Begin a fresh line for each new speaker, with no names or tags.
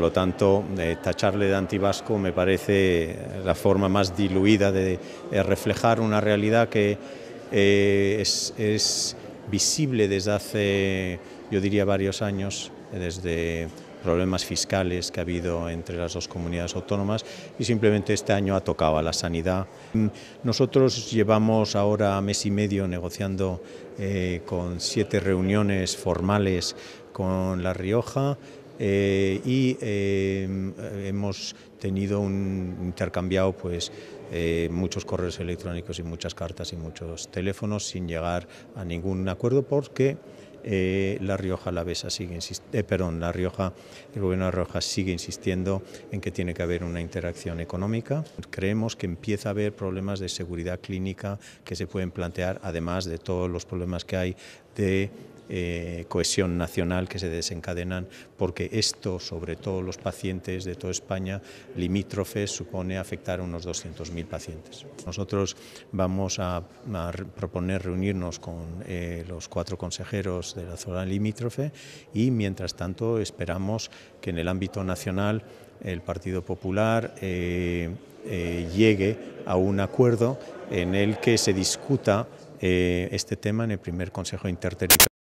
Por lo tanto, tacharle de antivasco me parece la forma más diluida de, reflejar una realidad que eh, es, visible desde hace, yo diría, varios años, desde problemas fiscales que ha habido entre las dos comunidades autónomas y simplemente este año ha tocado a la sanidad. Nosotros llevamos ahora mes y medio negociando eh, con siete reuniones formales con La Rioja, eh, y eh, hemos tenido un intercambiado pues eh, muchos correos electrónicos y muchas cartas y muchos teléfonos sin llegar a ningún acuerdo porque eh, la Rioja besa sigue eh, perdón, la Rioja, el gobierno de la Rioja sigue insistiendo en que tiene que haber una interacción económica. Creemos que empieza a haber problemas de seguridad clínica que se pueden plantear, además de todos los problemas que hay de eh, cohesión nacional que se desencadenan, porque esto, sobre todo los pacientes de toda España, limítrofes, supone afectar a unos 200.000 pacientes. Nosotros vamos a, proponer reunirnos con los cuatro consejeros de la zona limítrofe y, mientras tanto, esperamos que en el ámbito nacional el Partido Popular eh, eh, llegue a un acuerdo en el que se discuta eh, este tema en el primer Consejo Interterritorial.